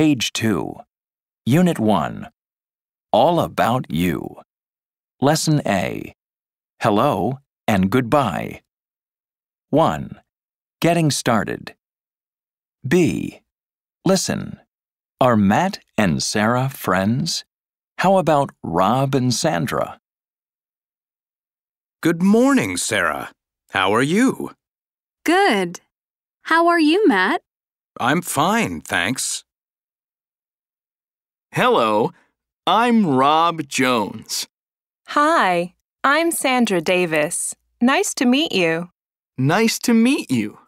Page 2, Unit 1, All About You. Lesson A, Hello and Goodbye. 1. Getting started. B. Listen. Are Matt and Sarah friends? How about Rob and Sandra? Good morning, Sarah. How are you? Good. How are you, Matt? I'm fine, thanks. Hello, I'm Rob Jones. Hi, I'm Sandra Davis. Nice to meet you. Nice to meet you.